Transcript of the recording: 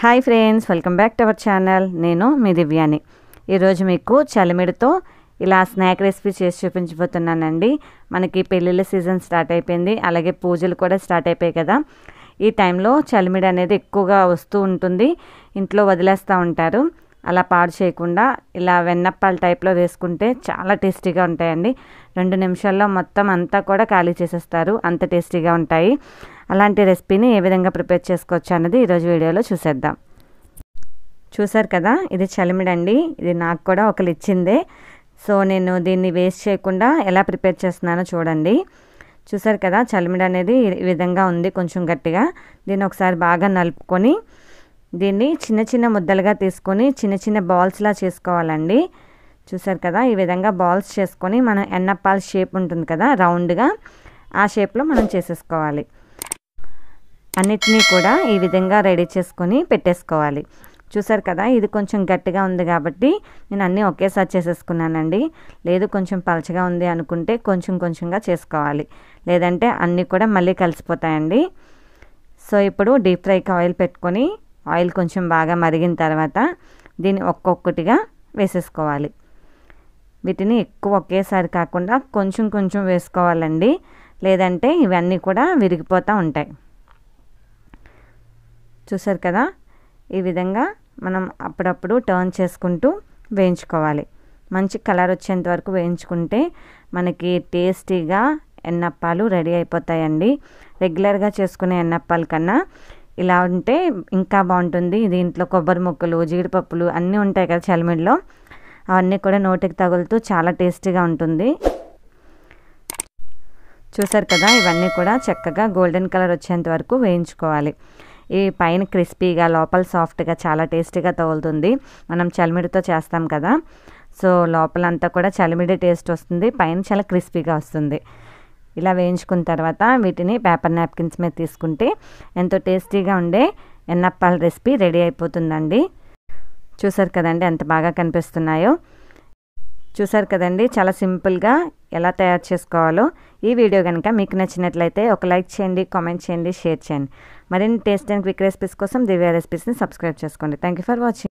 hi friends welcome back to our channel నేను మీ దివ్యాని ఈరోజు మీకు చలిమిడితో ఇలా స్నాక్ రెసిపీ చేసి చూపించబోతున్నానండి మనకి పెళ్ళిళ్ళ సీజన్ స్టార్ట్ అయిపోయింది అలాగే పూజలు కూడా స్టార్ట్ అయిపోయాయి కదా ఈ టైంలో చలిమిడి అనేది ఎక్కువగా వస్తూ ఉంటుంది ఇంట్లో వదిలేస్తూ ఉంటారు అలా పాడు చేయకుండా ఇలా వెన్నప్పాల టైప్లో వేసుకుంటే చాలా టేస్టీగా ఉంటాయండి రెండు నిమిషాల్లో మొత్తం అంతా కూడా ఖాళీ చేసేస్తారు అంత టేస్టీగా ఉంటాయి అలాంటి రెసిపీని ఏ విధంగా ప్రిపేర్ చేసుకోవచ్చు అన్నది ఈరోజు వీడియోలో చూసేద్దాం చూసారు కదా ఇది చలిమిడండి ఇది నాకు కూడా ఒకరు ఇచ్చిందే సో నేను దీన్ని వేస్ట్ చేయకుండా ఎలా ప్రిపేర్ చేస్తున్నానో చూడండి చూసారు కదా చలిమిడి అనేది ఈ విధంగా ఉంది కొంచెం గట్టిగా దీన్ని ఒకసారి బాగా నలుపుకొని దీన్ని చిన్న చిన్న ముద్దలుగా తీసుకొని చిన్న చిన్న బాల్స్లా చేసుకోవాలండి చూసారు కదా ఈ విధంగా బాల్స్ చేసుకొని మనం ఎన్నప్పాల షేప్ ఉంటుంది కదా రౌండ్గా ఆ షేప్లో మనం చేసేసుకోవాలి అన్నిటినీ కూడా ఈ విధంగా రెడీ చేసుకొని పెట్టేసుకోవాలి చూసారు కదా ఇది కొంచెం గట్టిగా ఉంది కాబట్టి నేను అన్నీ ఒకేసారి చేసేసుకున్నానండి లేదు కొంచెం పలచగా ఉంది అనుకుంటే కొంచెం కొంచెంగా చేసుకోవాలి లేదంటే అన్నీ కూడా మళ్ళీ కలిసిపోతాయండి సో ఇప్పుడు డీప్ ఫ్రైకి ఆయిల్ పెట్టుకొని ఆయిల్ కొంచెం బాగా మరిగిన తర్వాత దీన్ని ఒక్కొక్కటిగా వేసేసుకోవాలి వీటిని ఎక్కువ ఒకేసారి కాకుండా కొంచెం కొంచెం వేసుకోవాలండి లేదంటే ఇవన్నీ కూడా విరిగిపోతూ ఉంటాయి చూసారు కదా ఈ విధంగా మనం అప్పుడప్పుడు టర్న్ చేసుకుంటూ వేయించుకోవాలి మంచి కలర్ వచ్చేంత వరకు వేయించుకుంటే మనకి టేస్టీగా ఎన్నప్పాలు రెడీ అయిపోతాయండి రెగ్యులర్గా చేసుకునే ఎన్నప్పాల కన్నా ఇలా ఉంటే ఇంకా బాగుంటుంది దీంట్లో కొబ్బరి ముక్కలు జీడిపప్పులు అన్నీ ఉంటాయి కదా చలిమిడిలో అవన్నీ కూడా నోటికి తగులుతూ చాలా టేస్టీగా ఉంటుంది చూసారు కదా ఇవన్నీ కూడా చక్కగా గోల్డెన్ కలర్ వచ్చేంత వరకు వేయించుకోవాలి ఈ పైన క్రిస్పీగా లోపల సాఫ్ట్గా చాలా టేస్టీగా తగులుతుంది మనం చలిమిడితో చేస్తాం కదా సో లోపలంతా కూడా చలిమిడి టేస్ట్ వస్తుంది పైన చాలా క్రిస్పీగా వస్తుంది ఇలా వేయించుకున్న తర్వాత వీటిని పేపర్ నాప్కిన్స్ మీద తీసుకుంటే ఎంతో టేస్టీగా ఉండే ఎన్నప్పాల రెసిపీ రెడీ అయిపోతుందండి చూసారు కదండి ఎంత బాగా కనిపిస్తున్నాయో చూసారు కదండి చాలా సింపుల్గా ఎలా తయారు చేసుకోవాలో ఈ వీడియో కనుక మీకు నచ్చినట్లయితే ఒక లైక్ చేయండి కామెంట్ చేయండి షేర్ చేయండి మరిన్ని టేస్ట్ అండ్ క్విక్ రెసిపీస్ కోసం దివ్య రెసిపీస్ని సబ్స్క్రైబ్ చేసుకోండి థ్యాంక్ యూ ఫర్ వాచింగ్